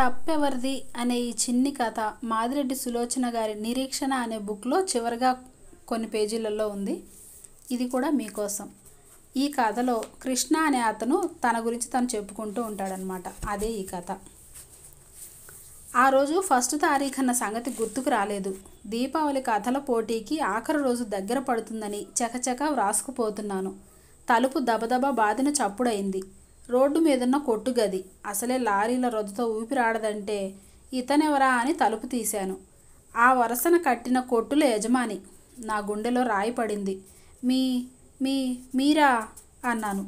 తప్పెవరిది అనే ఈ చిన్ని కథ మాదిరెడ్డి సులోచన గారి నిరీక్షణ అనే బుక్లో చివరిగా కొన్ని పేజీలలో ఉంది ఇది కూడా మీకోసం ఈ కథలో కృష్ణ అనే అతను తన గురించి తను చెప్పుకుంటూ ఉంటాడనమాట అదే ఈ కథ ఆ రోజు ఫస్ట్ అన్న సంగతి గుర్తుకు రాలేదు దీపావళి కథల పోటీకి ఆఖరి రోజు దగ్గర పడుతుందని చకచక వ్రాసుకుపోతున్నాను తలుపు దబదబా బాదిన చప్పుడైంది రోడ్డు మీదున్న కొట్టు గది అసలే లారీల రొద్దుతో ఊపిరాడదంటే ఇతనెవరా అని తలుపు తీశాను ఆ వరసన కట్టిన కొట్టుల యజమాని నా గుండెలో రాయి పడింది మీ మీ మీరా అన్నాను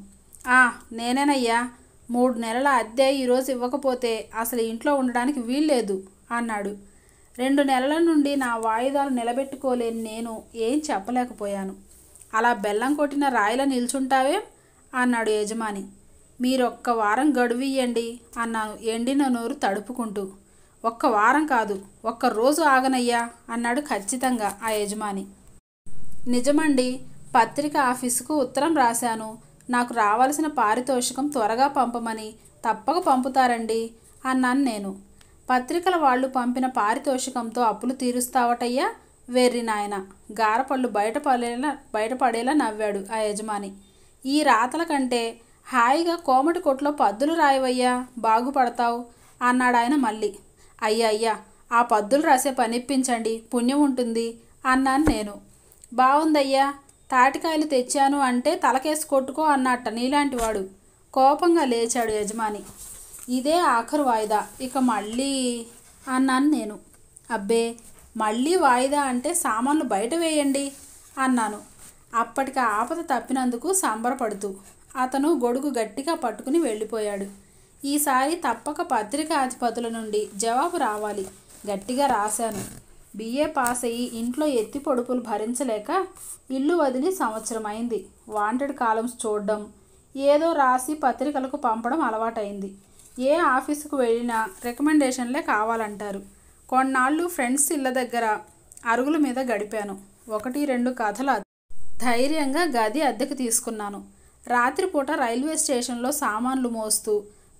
ఆ నేనేనయ్యా మూడు నెలల అద్దె ఈరోజు ఇవ్వకపోతే అసలు ఇంట్లో ఉండడానికి వీల్లేదు అన్నాడు రెండు నెలల నుండి నా వాయిదాలు నిలబెట్టుకోలేని నేను ఏం చెప్పలేకపోయాను అలా బెల్లం కొట్టిన రాయిలా నిల్చుంటావే అన్నాడు యజమాని మీరొక్క వారం గడువియండి అన్నాను ఎండిన నోరు తడుపుకుంటూ ఒక్క వారం కాదు ఒక్క రోజు ఆగనయ్యా అన్నాడు ఖచ్చితంగా ఆ యజమాని నిజమండి పత్రిక ఆఫీసుకు ఉత్తరం రాశాను నాకు రావాల్సిన పారితోషికం త్వరగా పంపమని తప్పక పంపుతారండి అన్నాను నేను పత్రికల వాళ్ళు పంపిన పారితోషికంతో అప్పులు తీరుస్తావటయ్యా వెర్రి నాయన గారపళ్ళు బయటపడేలా బయటపడేలా నవ్వాడు ఆ యజమాని ఈ రాతల కంటే హాయిగా కోమటి కొట్లో పద్దులు రాయవయ్యా బాగుపడతావు అన్నాడు ఆయన మళ్ళీ అయ్యా అయ్యా ఆ పద్దులు రాసే పనిప్పించండి పుణ్యం ఉంటుంది అన్నాను నేను బాగుందయ్యా తాటికాయలు తెచ్చాను అంటే తలకేసి కొట్టుకో అన్నట్ట నీలాంటి వాడు కోపంగా లేచాడు యజమాని ఇదే ఆఖరు వాయిదా ఇక మళ్ళీ అన్నాను నేను అబ్బే మళ్ళీ వాయిదా అంటే సామాన్లు బయట వేయండి అన్నాను అప్పటికి ఆపద తప్పినందుకు సంబరపడుతూ అతను గొడుగు గట్టిగా పట్టుకుని వెళ్ళిపోయాడు ఈసారి తప్పక పత్రికా అధిపతుల నుండి జవాబు రావాలి గట్టిగా రాశాను బిఏ పాస్ అయ్యి ఇంట్లో ఎత్తి పొడుపులు భరించలేక ఇల్లు వదిలి సంవత్సరం అయింది వాంటెడ్ కాలమ్స్ చూడడం ఏదో రాసి పత్రికలకు పంపడం అలవాటైంది ఏ ఆఫీసుకు వెళ్ళినా రికమెండేషన్లే కావాలంటారు కొన్నాళ్ళు ఫ్రెండ్స్ ఇళ్ళ దగ్గర అరుగుల మీద గడిపాను ఒకటి రెండు కథలు ధైర్యంగా గది అద్దెకు తీసుకున్నాను రాత్రిపూట రైల్వే స్టేషన్లో సామాన్లు మోస్తూ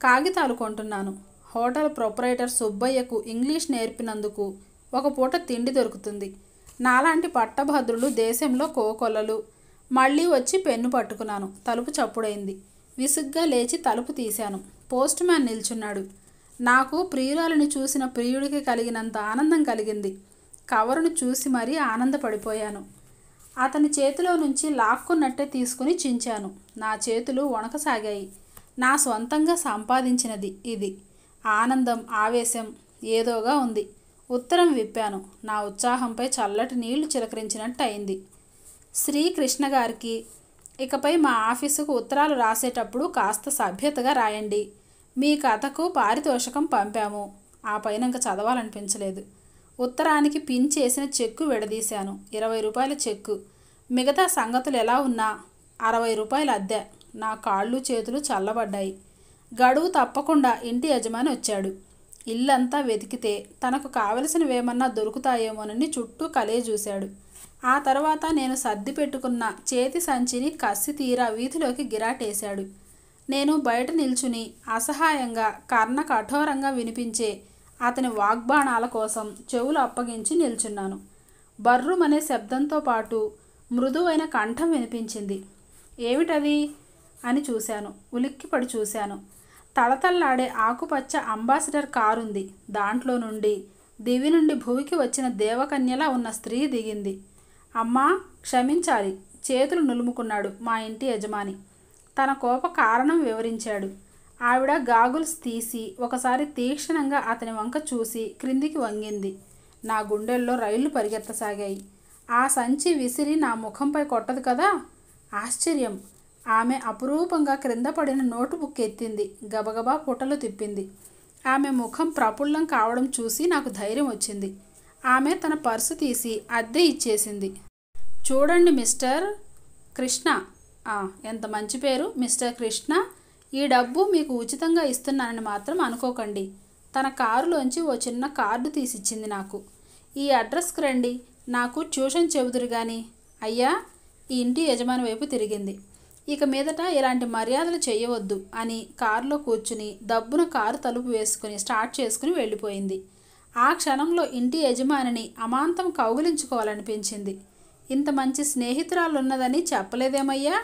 కాగితాలు కొంటున్నాను హోటల్ ప్రొపరేటర్ సుబ్బయ్యకు ఇంగ్లీష్ నేర్పినందుకు ఒక పూట తిండి దొరుకుతుంది నాలాంటి పట్టభద్రులు దేశంలో కోకొల్లలు మళ్ళీ వచ్చి పెన్ను పట్టుకున్నాను తలుపు చప్పుడైంది విసుగ్గా లేచి తలుపు తీశాను పోస్ట్ మ్యాన్ నిల్చున్నాడు నాకు ప్రియురాలని చూసిన ప్రియుడికి కలిగినంత ఆనందం కలిగింది కవరును చూసి మరీ ఆనందపడిపోయాను అతని చేతిలో నుంచి లాక్కున్నట్టే తీసుకుని చించాను నా చేతులు వణకసాగాయి నా సొంతంగా సంపాదించినది ఇది ఆనందం ఆవేశం ఏదోగా ఉంది ఉత్తరం విప్పాను నా ఉత్సాహంపై చల్లటి నీళ్లు చిలకరించినట్టు అయింది శ్రీకృష్ణ గారికి ఇకపై మా ఆఫీసుకు ఉత్తరాలు రాసేటప్పుడు కాస్త సభ్యతగా రాయండి మీ కథకు పారితోషకం పంపాము ఆ పైన ఇంకా చదవాలనిపించలేదు ఉత్తరానికి పిన్ చేసిన చెక్కు విడదీశాను ఇరవై రూపాయల చెక్కు మిగతా సంగతులు ఎలా ఉన్నా అరవై రూపాయల అద్దె నా కాళ్ళు చేతులు చల్లబడ్డాయి గడువు తప్పకుండా ఇంటి యజమాని వచ్చాడు ఇల్లంతా వెతికితే తనకు కావలసినవేమన్నా దొరుకుతాయేమోనని చుట్టూ కలే చూశాడు ఆ తర్వాత నేను సర్ది పెట్టుకున్న చేతి సంచిని కస్సి తీరా వీధిలోకి గిరాటేశాడు నేను బయట నిల్చుని అసహాయంగా కర్ణ కఠోరంగా వినిపించే అతని వాగ్బాణాల కోసం చెవులు అప్పగించి నిల్చున్నాను బర్రుమనే శబ్దంతో పాటు మృదువైన కంఠం వినిపించింది ఏమిటది అని చూశాను ఉలిక్కిపడి చూశాను తలతల్లాడే ఆకుపచ్చ అంబాసిడర్ కారుంది దాంట్లో నుండి దివి నుండి భూమికి వచ్చిన దేవకన్యలా ఉన్న స్త్రీ దిగింది అమ్మా క్షమించాలి చేతులు నులుముకున్నాడు మా ఇంటి యజమాని తన కోప కారణం వివరించాడు ఆవిడ గాగుల్స్ తీసి ఒకసారి తీక్షణంగా అతని వంక చూసి క్రిందికి వంగింది నా గుండెల్లో రైళ్లు పరిగెత్తసాగాయి ఆ సంచి విసిరి నా ముఖంపై కొట్టదు కదా ఆశ్చర్యం ఆమె అపురూపంగా క్రింద పడిన నోటుబుక్ ఎత్తింది గబగబా పుటలు తిప్పింది ఆమె ముఖం ప్రఫుల్లం కావడం చూసి నాకు ధైర్యం వచ్చింది ఆమె తన పర్సు తీసి అద్దె ఇచ్చేసింది చూడండి మిస్టర్ కృష్ణ ఎంత మంచి పేరు మిస్టర్ కృష్ణ ఈ డబ్బు మీకు ఉచితంగా ఇస్తున్నానని మాత్రం అనుకోకండి తన కారులోంచి ఓ చిన్న కార్డు తీసిచ్చింది నాకు ఈ అడ్రస్కి రండి నాకు ట్యూషన్ చెబుదురు కానీ అయ్యా ఈ ఇంటి యజమాని వైపు తిరిగింది ఇక మీదట ఇలాంటి మర్యాదలు చేయవద్దు అని కారులో కూర్చుని డబ్బున కారు తలుపు వేసుకుని స్టార్ట్ చేసుకుని వెళ్ళిపోయింది ఆ క్షణంలో ఇంటి యజమానిని అమాంతం కౌగులించుకోవాలనిపించింది ఇంత మంచి స్నేహితురాలు ఉన్నదని చెప్పలేదేమయ్యా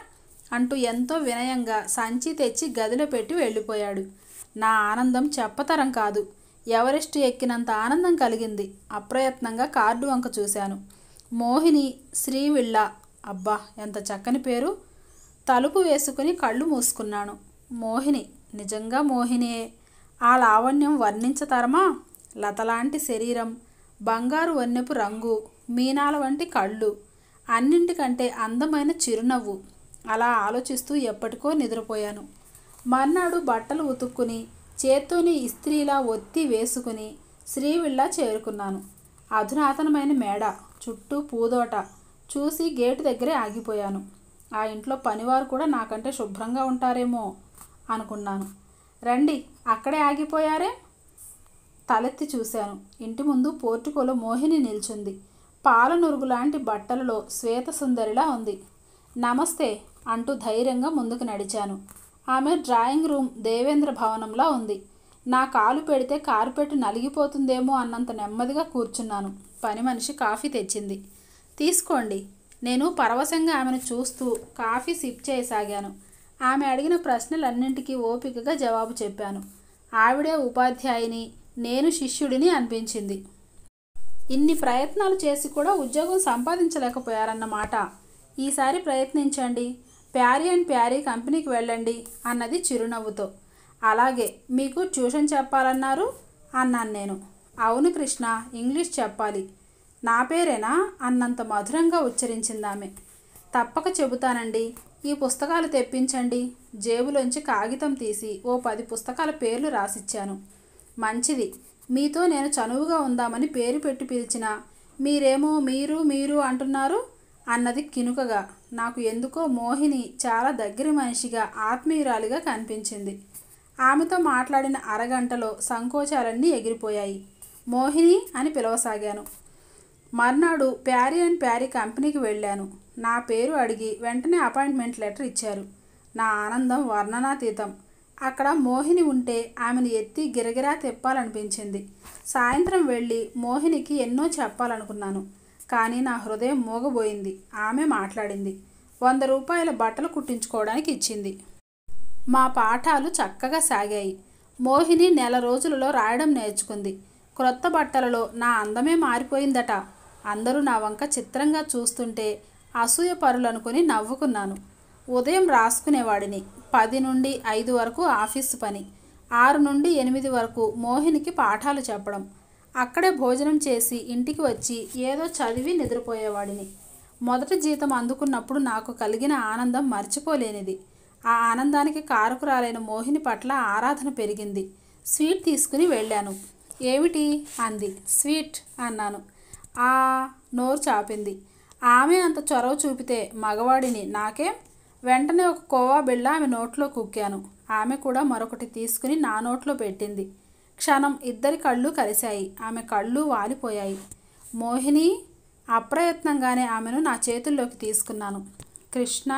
అంటూ ఎంతో వినయంగా సంచి తెచ్చి గదిలో పెట్టి వెళ్ళిపోయాడు నా ఆనందం చెప్పతరం కాదు ఎవరెస్ట్ ఎక్కినంత ఆనందం కలిగింది అప్రయత్నంగా కార్డు వంక చూశాను మోహిని శ్రీవిళ్ళ అబ్బా ఎంత చక్కని పేరు తలుపు వేసుకుని కళ్ళు మూసుకున్నాను మోహిని నిజంగా మోహినియే ఆ లావణ్యం వర్ణించతరమా లతలాంటి శరీరం బంగారు వన్నెపు రంగు మీనాల వంటి కళ్ళు అన్నింటికంటే అందమైన చిరునవ్వు అలా ఆలోచిస్తూ ఎప్పటికో నిద్రపోయాను మర్నాడు బట్టలు ఉతుక్కుని చేత్తోని ఇస్త్రీలా ఒత్తి వేసుకుని శ్రీవిళ్ళ చేరుకున్నాను అధునాతనమైన మేడ చుట్టూ పూదోట చూసి గేటు దగ్గరే ఆగిపోయాను ఆ ఇంట్లో పనివారు కూడా నాకంటే శుభ్రంగా ఉంటారేమో అనుకున్నాను రండి అక్కడే ఆగిపోయారే తలెత్తి చూశాను ఇంటి ముందు పోర్టుకోలో మోహిని నిల్చుంది పాలనురుగు లాంటి బట్టలలో శ్వేత సుందరిలా ఉంది నమస్తే అంటూ ధైర్యంగా ముందుకు నడిచాను ఆమె డ్రాయింగ్ రూమ్ దేవేంద్ర భవనంలో ఉంది నా కాలు పెడితే కార్పెట్ నలిగిపోతుందేమో అన్నంత నెమ్మదిగా కూర్చున్నాను పని మనిషి కాఫీ తెచ్చింది తీసుకోండి నేను పరవశంగా ఆమెను చూస్తూ కాఫీ సిప్ చేయసాగాను ఆమె అడిగిన ప్రశ్నలన్నింటికీ ఓపికగా జవాబు చెప్పాను ఆవిడే ఉపాధ్యాయుని నేను శిష్యుడిని అనిపించింది ఇన్ని ప్రయత్నాలు చేసి కూడా ఉద్యోగం సంపాదించలేకపోయారన్నమాట ఈసారి ప్రయత్నించండి ప్యారీ అండ్ ప్యారీ కంపెనీకి వెళ్ళండి అన్నది చిరునవ్వుతో అలాగే మీకు ట్యూషన్ చెప్పాలన్నారు అన్నాను నేను అవును కృష్ణ ఇంగ్లీష్ చెప్పాలి నా పేరేనా అన్నంత మధురంగా ఉచ్చరించిందామె తప్పక చెబుతానండి ఈ పుస్తకాలు తెప్పించండి జేబులోంచి కాగితం తీసి ఓ పది పుస్తకాల పేర్లు రాసిచ్చాను మంచిది మీతో నేను చనువుగా ఉందామని పేరు పెట్టి పిలిచిన మీరేమో మీరు మీరు అంటున్నారు అన్నది కినుకగా నాకు ఎందుకో మోహిని చాలా దగ్గరి మనిషిగా ఆత్మీయురాలిగా కనిపించింది ఆమెతో మాట్లాడిన అరగంటలో సంకోచాలన్నీ ఎగిరిపోయాయి మోహిని అని పిలవసాగాను మర్నాడు ప్యారీ అండ్ ప్యారీ కంపెనీకి వెళ్ళాను నా పేరు అడిగి వెంటనే అపాయింట్మెంట్ లెటర్ ఇచ్చారు నా ఆనందం వర్ణనాతీతం అక్కడ మోహిని ఉంటే ఆమెను ఎత్తి గిరగిరా తిప్పాలనిపించింది సాయంత్రం వెళ్ళి మోహినికి ఎన్నో చెప్పాలనుకున్నాను కానీ నా హృదయం మూగబోయింది ఆమె మాట్లాడింది వంద రూపాయల బట్టలు కుట్టించుకోవడానికి ఇచ్చింది మా పాఠాలు చక్కగా సాగాయి మోహిని నెల రోజులలో రాయడం నేర్చుకుంది క్రొత్త బట్టలలో నా అందమే మారిపోయిందట అందరూ నా వంక చిత్రంగా చూస్తుంటే అసూయ పరులనుకుని నవ్వుకున్నాను ఉదయం రాసుకునేవాడిని పది నుండి ఐదు వరకు ఆఫీసు పని ఆరు నుండి ఎనిమిది వరకు మోహినికి పాఠాలు చెప్పడం అక్కడే భోజనం చేసి ఇంటికి వచ్చి ఏదో చదివి నిద్రపోయేవాడిని మొదటి జీతం అందుకున్నప్పుడు నాకు కలిగిన ఆనందం మర్చిపోలేనిది ఆ ఆనందానికి కారకురాలైన మోహిని పట్ల ఆరాధన పెరిగింది స్వీట్ తీసుకుని వెళ్ళాను ఏమిటి అంది స్వీట్ అన్నాను ఆ నోరు చాపింది ఆమె అంత చొరవ చూపితే మగవాడిని నాకే వెంటనే ఒక కోవా బిళ్ళ ఆమె నోట్లో కుక్కాను ఆమె కూడా మరొకటి తీసుకుని నా నోట్లో పెట్టింది క్షణం ఇద్దరి కళ్ళు కలిశాయి ఆమె కళ్ళు వాలిపోయాయి మోహిని అప్రయత్నంగానే ఆమెను నా చేతుల్లోకి తీసుకున్నాను కృష్ణ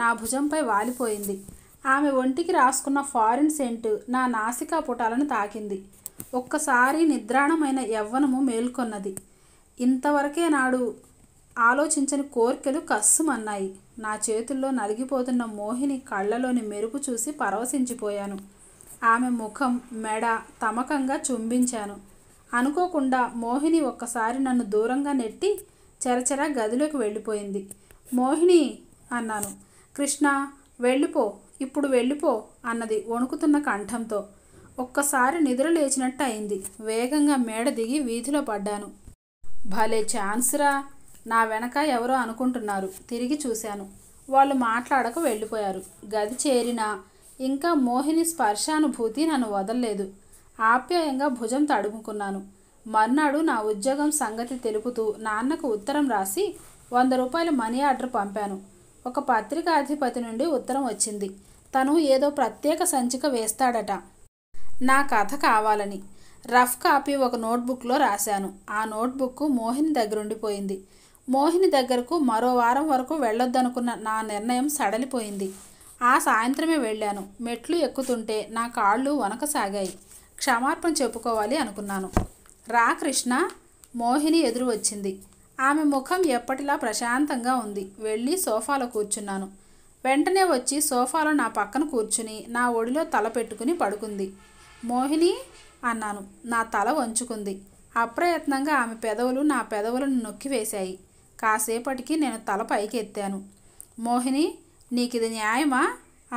నా భుజంపై వాలిపోయింది ఆమె ఒంటికి రాసుకున్న ఫారిన్ సెంటు నా నాసికా పుటాలను తాకింది ఒక్కసారి నిద్రాణమైన యవ్వనము మేల్కొన్నది ఇంతవరకే నాడు ఆలోచించని కోర్కెలు కస్సుమన్నాయి నా చేతుల్లో నలిగిపోతున్న మోహిని కళ్ళలోని మెరుపు చూసి పరవశించిపోయాను ఆమె ముఖం మెడ తమకంగా చుంబించాను అనుకోకుండా మోహిని ఒక్కసారి నన్ను దూరంగా నెట్టి చెరచెర గదిలోకి వెళ్ళిపోయింది మోహిని అన్నాను కృష్ణ వెళ్ళిపో ఇప్పుడు వెళ్ళిపో అన్నది వణుకుతున్న కంఠంతో ఒక్కసారి నిద్ర లేచినట్టు అయింది వేగంగా మేడ దిగి వీధిలో పడ్డాను భలే ఛాన్స్రా నా వెనక ఎవరో అనుకుంటున్నారు తిరిగి చూశాను వాళ్ళు మాట్లాడక వెళ్ళిపోయారు గది చేరిన ఇంకా మోహిని స్పర్శానుభూతి నన్ను వదలలేదు ఆప్యాయంగా భుజం తడుముకున్నాను మర్నాడు నా ఉద్యోగం సంగతి తెలుపుతూ నాన్నకు ఉత్తరం రాసి వంద రూపాయల మనీ ఆర్డర్ పంపాను ఒక పత్రికాధిపతి నుండి ఉత్తరం వచ్చింది తను ఏదో ప్రత్యేక సంచిక వేస్తాడట నా కథ కావాలని రఫ్ కాపీ ఒక నోట్బుక్లో రాశాను ఆ నోట్బుక్ మోహిని దగ్గరుండిపోయింది మోహిని దగ్గరకు మరో వారం వరకు వెళ్ళొద్దనుకున్న నా నిర్ణయం సడలిపోయింది ఆ సాయంత్రమే వెళ్ళాను మెట్లు ఎక్కుతుంటే నా కాళ్ళు వనకసాగాయి క్షమార్పణ చెప్పుకోవాలి అనుకున్నాను రా కృష్ణ మోహిని ఎదురు వచ్చింది ఆమె ముఖం ఎప్పటిలా ప్రశాంతంగా ఉంది వెళ్ళి సోఫాలో కూర్చున్నాను వెంటనే వచ్చి సోఫాలో నా పక్కన కూర్చుని నా ఒడిలో తల పెట్టుకుని పడుకుంది మోహిని అన్నాను నా తల వంచుకుంది అప్రయత్నంగా ఆమె పెదవులు నా పెదవులను నొక్కివేశాయి కాసేపటికి నేను తల పైకి ఎత్తాను మోహిని నీకు ఇది న్యాయమా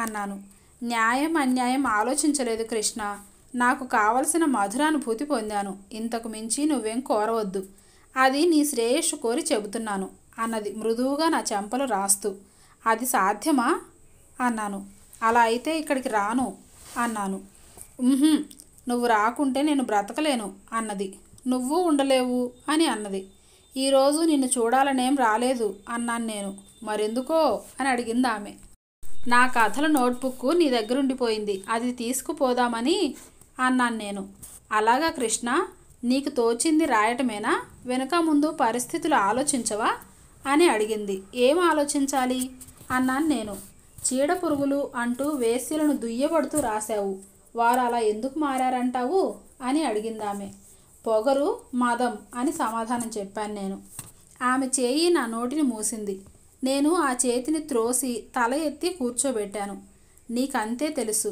అన్నాను న్యాయం అన్యాయం ఆలోచించలేదు కృష్ణ నాకు కావలసిన మధురానుభూతి పొందాను ఇంతకు మించి నువ్వేం కోరవద్దు అది నీ శ్రేయస్సు కోరి చెబుతున్నాను అన్నది మృదువుగా నా చెంపలు రాస్తూ అది సాధ్యమా అన్నాను అలా అయితే ఇక్కడికి రాను అన్నాను నువ్వు రాకుంటే నేను బ్రతకలేను అన్నది నువ్వు ఉండలేవు అని అన్నది ఈరోజు నిన్ను చూడాలనేం రాలేదు అన్నాను నేను మరెందుకో అని అడిగింది ఆమె నా కథల నోట్బుక్ నీ దగ్గర ఉండిపోయింది అది తీసుకుపోదామని అన్నాను నేను అలాగా కృష్ణ నీకు తోచింది రాయటమేనా వెనుక ముందు పరిస్థితులు ఆలోచించవా అని అడిగింది ఏం ఆలోచించాలి అన్నాను నేను చీడ పురుగులు అంటూ వేస్యలను దుయ్యబడుతూ రాశావు వారు అలా ఎందుకు మారారంటావు అని అడిగిందామె పొగరు మదం అని సమాధానం చెప్పాను నేను ఆమె చేయి నా నోటిని మూసింది నేను ఆ చేతిని త్రోసి తల ఎత్తి కూర్చోబెట్టాను నీకంతే తెలుసు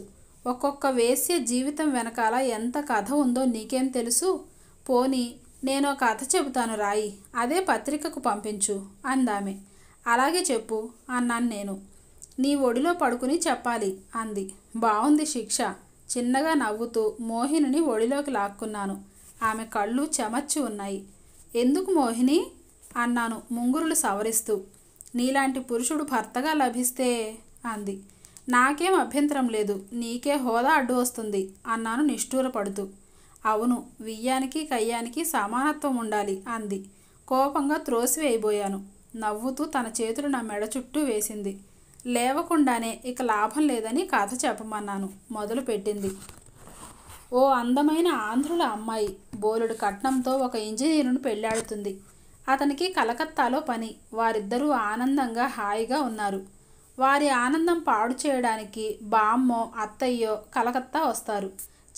ఒక్కొక్క వేశ్య జీవితం వెనకాల ఎంత కథ ఉందో నీకేం తెలుసు పోని నేను ఒక కథ చెబుతాను రాయి అదే పత్రికకు పంపించు అందామె అలాగే చెప్పు అన్నాను నేను నీ ఒడిలో పడుకుని చెప్పాలి అంది బాగుంది శిక్ష చిన్నగా నవ్వుతూ మోహినిని ఒడిలోకి లాక్కున్నాను ఆమె కళ్ళు చెమచ్చి ఉన్నాయి ఎందుకు మోహిని అన్నాను ముంగురులు సవరిస్తూ నీలాంటి పురుషుడు భర్తగా లభిస్తే అంది నాకేం అభ్యంతరం లేదు నీకే హోదా అడ్డు వస్తుంది అన్నాను నిష్ఠూరపడుతూ అవును వియ్యానికి కయ్యానికి సమానత్వం ఉండాలి అంది కోపంగా త్రోసివేయబోయాను నవ్వుతూ తన చేతులు నా మెడ చుట్టూ వేసింది లేవకుండానే ఇక లాభం లేదని కథ చెప్పమన్నాను మొదలు పెట్టింది ఓ అందమైన ఆంధ్రుల అమ్మాయి బోలుడు కట్నంతో ఒక ఇంజనీరును పెళ్ళాడుతుంది అతనికి కలకత్తాలో పని వారిద్దరూ ఆనందంగా హాయిగా ఉన్నారు వారి ఆనందం పాడు చేయడానికి బామ్మో అత్తయ్యో కలకత్తా వస్తారు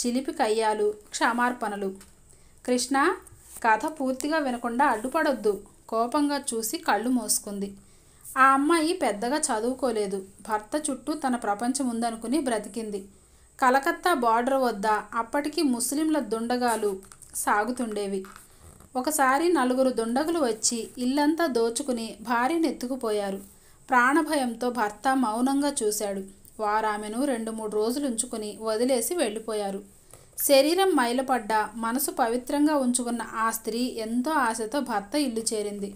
చిలిపి కయ్యాలు క్షమార్పణలు కృష్ణ కథ పూర్తిగా వినకుండా అడ్డుపడొద్దు కోపంగా చూసి కళ్ళు మోసుకుంది ఆ అమ్మాయి పెద్దగా చదువుకోలేదు భర్త చుట్టూ తన ప్రపంచం ఉందనుకుని బ్రతికింది కలకత్తా బార్డర్ వద్ద అప్పటికి ముస్లింల దుండగాలు సాగుతుండేవి ఒకసారి నలుగురు దుండగులు వచ్చి ఇల్లంతా దోచుకుని భార్యను ఎత్తుకుపోయారు ప్రాణభయంతో భర్త మౌనంగా చూశాడు వారామెను రెండు మూడు రోజులు ఉంచుకుని వదిలేసి వెళ్ళిపోయారు శరీరం మైలపడ్డ మనసు పవిత్రంగా ఉంచుకున్న ఆ స్త్రీ ఎంతో ఆశతో భర్త ఇల్లు చేరింది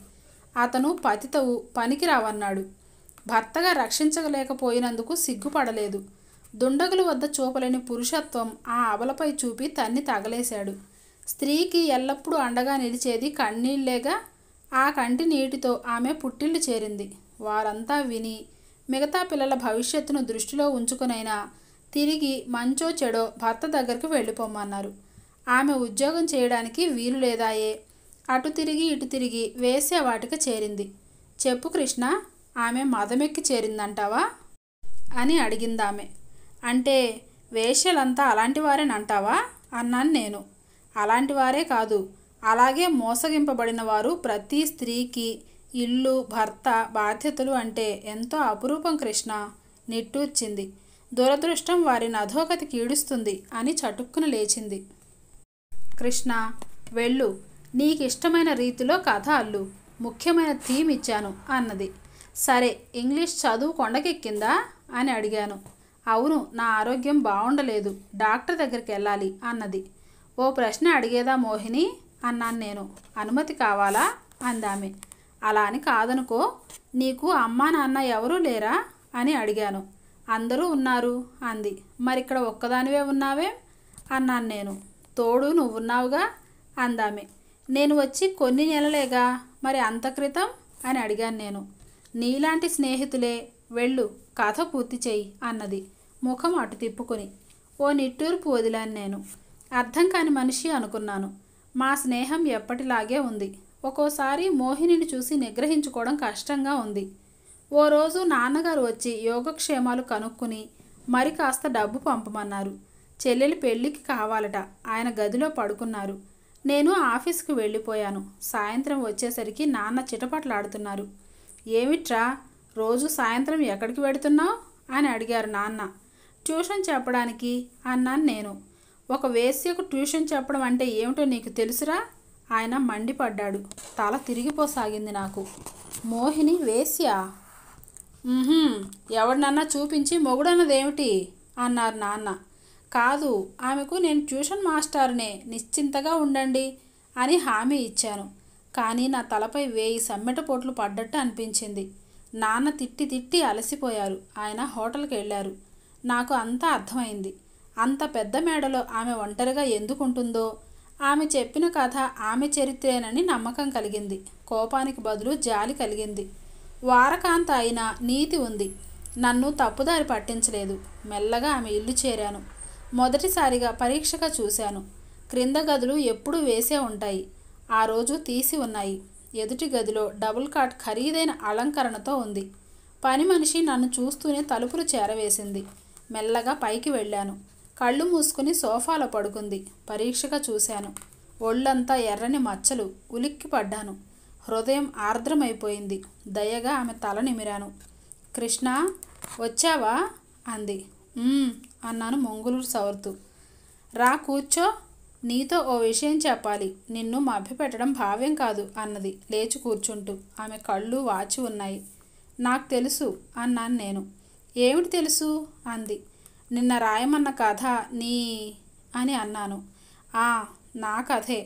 అతను పతితవు పనికిరావన్నాడు భర్తగా రక్షించలేకపోయినందుకు సిగ్గుపడలేదు దుండగుల వద్ద చూపలేని పురుషత్వం ఆ అవలపై చూపి తన్ని తగలేశాడు స్త్రీకి ఎల్లప్పుడూ అండగా నిలిచేది కన్నీళ్ళేగా ఆ కంటి నీటితో ఆమె పుట్టిల్లు చేరింది వారంతా విని మిగతా పిల్లల భవిష్యత్తును దృష్టిలో ఉంచుకునైనా తిరిగి మంచో చెడో భర్త దగ్గరికి వెళ్ళిపోమన్నారు ఆమె ఉద్యోగం చేయడానికి వీలు లేదాయే అటు తిరిగి ఇటు తిరిగి వేసే వాటికి చేరింది చెప్పు కృష్ణ ఆమె మదమెక్కి చేరిందంటావా అని అడిగిందామె అంటే వేష్యలంతా అలాంటి వారేనంటావా అన్నాను నేను అలాంటి వారే కాదు అలాగే మోసగింపబడిన వారు ప్రతి స్త్రీకి ఇల్లు భర్త బాధ్యతలు అంటే ఎంతో అపురూపం కృష్ణ నిట్టూర్చింది దురదృష్టం వారిని అధోగతికి ఈడుస్తుంది అని చటుక్కున లేచింది కృష్ణ వెళ్ళు నీకిష్టమైన రీతిలో కథ అల్లు ముఖ్యమైన థీమ్ ఇచ్చాను అన్నది సరే ఇంగ్లీష్ చదువు కొండకెక్కిందా అని అడిగాను అవును నా ఆరోగ్యం బాగుండలేదు డాక్టర్ దగ్గరికి వెళ్ళాలి అన్నది ఓ ప్రశ్న అడిగేదా మోహిని అన్నాను నేను అనుమతి కావాలా అందామె అలా అని కాదనుకో నీకు అమ్మా నాన్న ఎవరూ లేరా అని అడిగాను అందరూ ఉన్నారు అంది మరిక్కడ ఒక్కదానివే ఉన్నావే అన్నాను నేను తోడు నువ్వున్నావుగా అందామె నేను వచ్చి కొన్ని నెలలేగా మరి అంత క్రితం అని అడిగాను నేను నీలాంటి స్నేహితులే వెళ్ళు కథ పూర్తి చేయి అన్నది ముఖం అటు తిప్పుకొని ఓ నిట్టూర్పు వదిలాను నేను అర్థం కాని మనిషి అనుకున్నాను మా స్నేహం ఎప్పటిలాగే ఉంది ఒక్కోసారి మోహినిని చూసి నిగ్రహించుకోవడం కష్టంగా ఉంది ఓ రోజు నాన్నగారు వచ్చి యోగక్షేమాలు కనుక్కుని మరి కాస్త డబ్బు పంపమన్నారు చెల్లెలి పెళ్ళికి కావాలట ఆయన గదిలో పడుకున్నారు నేను ఆఫీస్కి వెళ్ళిపోయాను సాయంత్రం వచ్చేసరికి నాన్న చిటపట్లాడుతున్నారు ఏమిట్రా రోజు సాయంత్రం ఎక్కడికి వెడుతున్నావు అని అడిగారు నాన్న ట్యూషన్ చెప్పడానికి అన్నాను నేను ఒక వేశ్యకు ట్యూషన్ చెప్పడం అంటే ఏమిటో నీకు తెలుసురా ఆయన మండిపడ్డాడు తల తిరిగిపోసాగింది నాకు మోహిని వేశ్య ఎవరినన్నా చూపించి మొగుడన్నదేమిటి అన్నారు నాన్న కాదు ఆమెకు నేను ట్యూషన్ మాస్టర్నే నిశ్చింతగా ఉండండి అని హామీ ఇచ్చాను కానీ నా తలపై వేయి సమ్మెట పోట్లు పడ్డట్టు అనిపించింది నాన్న తిట్టి తిట్టి అలసిపోయారు ఆయన హోటల్కి వెళ్ళారు నాకు అంతా అర్థమైంది అంత పెద్ద మేడలో ఆమె ఒంటరిగా ఎందుకుంటుందో ఆమె చెప్పిన కథ ఆమె చరిత్రేనని నమ్మకం కలిగింది కోపానికి బదులు జాలి కలిగింది వారకాంత అయినా నీతి ఉంది నన్ను తప్పుదారి పట్టించలేదు మెల్లగా ఆమె ఇల్లు చేరాను మొదటిసారిగా పరీక్షగా చూశాను క్రింద గదులు ఎప్పుడూ వేసే ఉంటాయి ఆ రోజు తీసి ఉన్నాయి ఎదుటి గదిలో డబుల్ కాట్ ఖరీదైన అలంకరణతో ఉంది పని మనిషి నన్ను చూస్తూనే తలుపులు చేరవేసింది మెల్లగా పైకి వెళ్ళాను కళ్ళు మూసుకుని సోఫాలో పడుకుంది పరీక్షగా చూశాను ఒళ్ళంతా ఎర్రని మచ్చలు ఉలిక్కి పడ్డాను హృదయం ఆర్ద్రమైపోయింది దయగా ఆమె తల నిమిరాను కృష్ణ వచ్చావా అంది అన్నాను మొంగులూరు సవర్తూ రా కూర్చో నీతో ఓ విషయం చెప్పాలి నిన్ను మభ్యపెట్టడం భావ్యం కాదు అన్నది లేచి కూర్చుంటూ ఆమె కళ్ళు వాచి ఉన్నాయి నాకు తెలుసు అన్నాను నేను ఏమిటి తెలుసు అంది నిన్న రాయమన్న కథ నీ అని అన్నాను ఆ నా కథే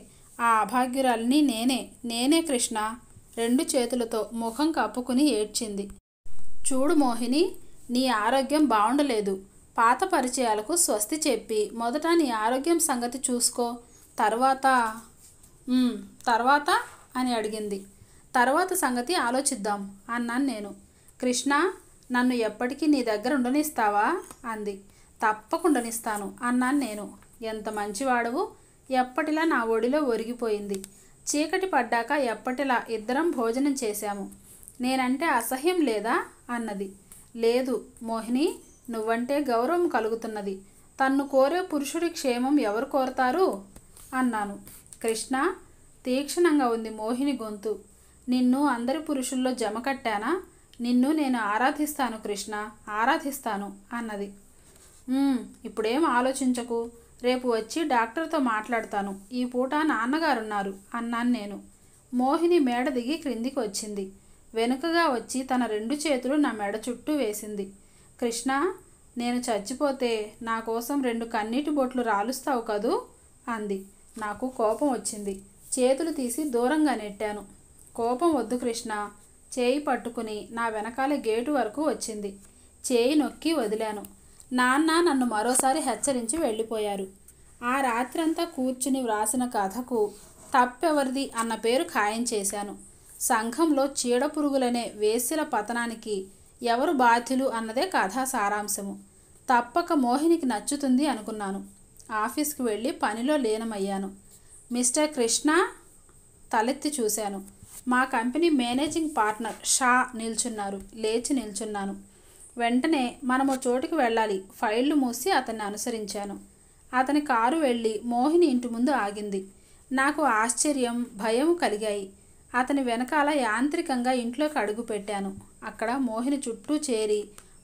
ఆ అభాగ్యురాల్ని నేనే నేనే కృష్ణ రెండు చేతులతో ముఖం కప్పుకుని ఏడ్చింది చూడు మోహిని నీ ఆరోగ్యం బాగుండలేదు పాత పరిచయాలకు స్వస్తి చెప్పి మొదట నీ ఆరోగ్యం సంగతి చూసుకో తర్వాత తర్వాత అని అడిగింది తర్వాత సంగతి ఆలోచిద్దాం అన్నాను నేను కృష్ణ నన్ను ఎప్పటికీ నీ దగ్గర ఉండనిస్తావా అంది తప్పకుండానిస్తాను అన్నాను నేను ఎంత మంచివాడవు ఎప్పటిలా నా ఒడిలో ఒరిగిపోయింది చీకటి పడ్డాక ఎప్పటిలా ఇద్దరం భోజనం చేశాము నేనంటే అసహ్యం లేదా అన్నది లేదు మోహిని నువ్వంటే గౌరవం కలుగుతున్నది తన్ను కోరే పురుషుడి క్షేమం ఎవరు కోరతారు అన్నాను కృష్ణ తీక్షణంగా ఉంది మోహిని గొంతు నిన్ను అందరి పురుషుల్లో జమ కట్టానా నిన్ను నేను ఆరాధిస్తాను కృష్ణ ఆరాధిస్తాను అన్నది ఇప్పుడేం ఆలోచించకు రేపు వచ్చి డాక్టర్తో మాట్లాడతాను ఈ పూట నాన్నగారున్నారు అన్నాను నేను మోహిని మేడ దిగి క్రిందికి వచ్చింది వెనుకగా వచ్చి తన రెండు చేతులు నా మెడ చుట్టూ వేసింది కృష్ణ నేను చచ్చిపోతే నా కోసం రెండు కన్నీటి బొట్లు రాలుస్తావు కదూ అంది నాకు కోపం వచ్చింది చేతులు తీసి దూరంగా నెట్టాను కోపం వద్దు కృష్ణ చేయి పట్టుకుని నా వెనకాల గేటు వరకు వచ్చింది చేయి నొక్కి వదిలాను నాన్న నన్ను మరోసారి హెచ్చరించి వెళ్ళిపోయారు ఆ రాత్రంతా కూర్చుని వ్రాసిన కథకు తప్పెవరిది అన్న పేరు ఖాయం చేశాను సంఘంలో చీడపురుగులనే వేసిల పతనానికి ఎవరు బాధ్యులు అన్నదే కథా సారాంశము తప్పక మోహినికి నచ్చుతుంది అనుకున్నాను ఆఫీస్కి వెళ్ళి పనిలో లీనమయ్యాను మిస్టర్ కృష్ణ తలెత్తి చూశాను మా కంపెనీ మేనేజింగ్ పార్ట్నర్ షా నిల్చున్నారు లేచి నిల్చున్నాను వెంటనే మనము చోటుకు వెళ్ళాలి ఫైళ్లు మూసి అతన్ని అనుసరించాను అతని కారు వెళ్ళి మోహిని ఇంటి ముందు ఆగింది నాకు ఆశ్చర్యం భయం కలిగాయి అతని వెనకాల యాంత్రికంగా ఇంట్లోకి అడుగు పెట్టాను అక్కడ మోహిని చుట్టూ చేరి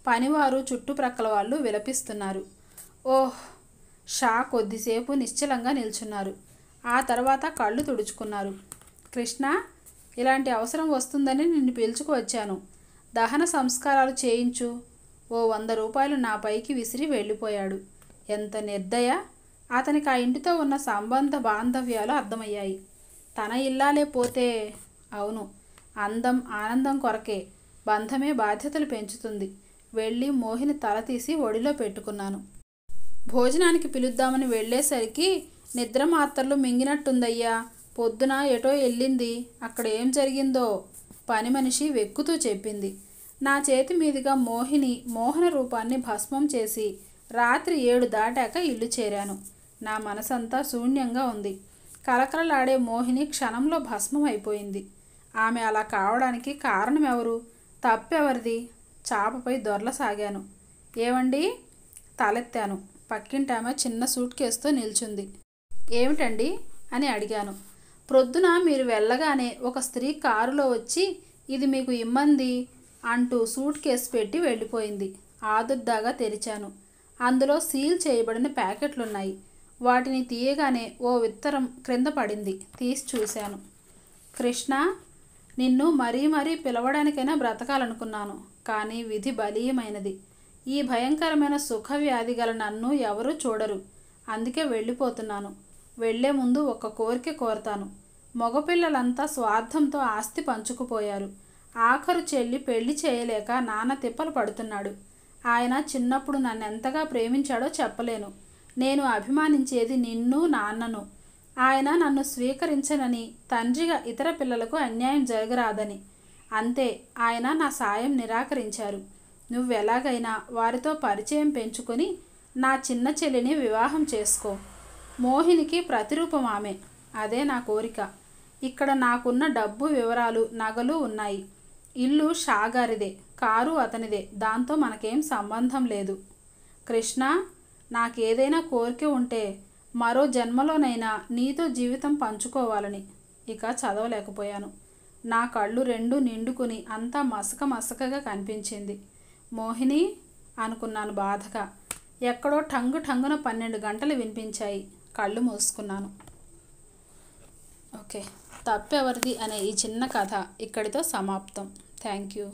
పనివారు చుట్టుప్రక్కల వాళ్ళు విలపిస్తున్నారు ఓహ్ షా కొద్దిసేపు నిశ్చలంగా నిల్చున్నారు ఆ తర్వాత కళ్ళు తుడుచుకున్నారు కృష్ణ ఇలాంటి అవసరం వస్తుందని నిన్ను పిలుచుకు వచ్చాను దహన సంస్కారాలు చేయించు ఓ వంద రూపాయలు నా పైకి విసిరి వెళ్ళిపోయాడు ఎంత నిర్దయ అతనికి ఆ ఇంటితో ఉన్న సంబంధ బాంధవ్యాలు అర్థమయ్యాయి తన ఇల్లాలే పోతే అవును అందం ఆనందం కొరకే బంధమే బాధ్యతలు పెంచుతుంది వెళ్ళి మోహిని తల తీసి ఒడిలో పెట్టుకున్నాను భోజనానికి పిలుద్దామని వెళ్ళేసరికి నిద్ర మాత్రలు మింగినట్టుందయ్యా పొద్దున ఎటో వెళ్ళింది అక్కడ ఏం జరిగిందో పని మనిషి వెక్కుతూ చెప్పింది నా చేతి మీదుగా మోహిని మోహన రూపాన్ని భస్మం చేసి రాత్రి ఏడు దాటాక ఇల్లు చేరాను నా మనసంతా శూన్యంగా ఉంది కలకలలాడే మోహిని క్షణంలో భస్మం అయిపోయింది ఆమె అలా కావడానికి కారణం ఎవరు తప్పెవరిది చాపపై దొరలసాగాను ఏమండి తలెత్తాను పక్కింటామె చిన్న సూట్ కేసుతో నిల్చుంది ఏమిటండి అని అడిగాను ప్రొద్దున మీరు వెళ్ళగానే ఒక స్త్రీ కారులో వచ్చి ఇది మీకు ఇమ్మంది అంటూ సూట్ కేసు పెట్టి వెళ్ళిపోయింది ఆదుర్దాగా తెరిచాను అందులో సీల్ చేయబడిన ప్యాకెట్లున్నాయి వాటిని తీయగానే ఓ విత్తరం క్రింద పడింది తీసి చూశాను కృష్ణ నిన్ను మరీ మరీ పిలవడానికైనా బ్రతకాలనుకున్నాను కానీ విధి బలీయమైనది ఈ భయంకరమైన సుఖవ్యాధి గల నన్ను ఎవరూ చూడరు అందుకే వెళ్ళిపోతున్నాను వెళ్లే ముందు ఒక కోరిక కోరతాను మగపిల్లలంతా స్వార్థంతో ఆస్తి పంచుకుపోయారు ఆఖరు చెల్లి పెళ్లి చేయలేక నాన్న తిప్పలు పడుతున్నాడు ఆయన చిన్నప్పుడు నన్నెంతగా ప్రేమించాడో చెప్పలేను నేను అభిమానించేది నిన్ను నాన్నను ఆయన నన్ను స్వీకరించనని తండ్రిగా ఇతర పిల్లలకు అన్యాయం జరగరాదని అంతే ఆయన నా సాయం నిరాకరించారు నువ్వెలాగైనా వారితో పరిచయం పెంచుకొని నా చిన్న చెల్లిని వివాహం చేసుకో మోహినికి ప్రతిరూపం ఆమె అదే నా కోరిక ఇక్కడ నాకున్న డబ్బు వివరాలు నగలు ఉన్నాయి ఇల్లు షాగారిదే కారు అతనిదే దాంతో మనకేం సంబంధం లేదు కృష్ణ నాకేదైనా కోరిక ఉంటే మరో జన్మలోనైనా నీతో జీవితం పంచుకోవాలని ఇక చదవలేకపోయాను నా కళ్ళు రెండు నిండుకుని అంతా మసక మసకగా కనిపించింది మోహిని అనుకున్నాను బాధగా ఎక్కడో ఠంగు ఠంగున పన్నెండు గంటలు వినిపించాయి కళ్ళు మూసుకున్నాను ఓకే తప్పెవరిది అనే ఈ చిన్న కథ ఇక్కడితో సమాప్తం థ్యాంక్ యూ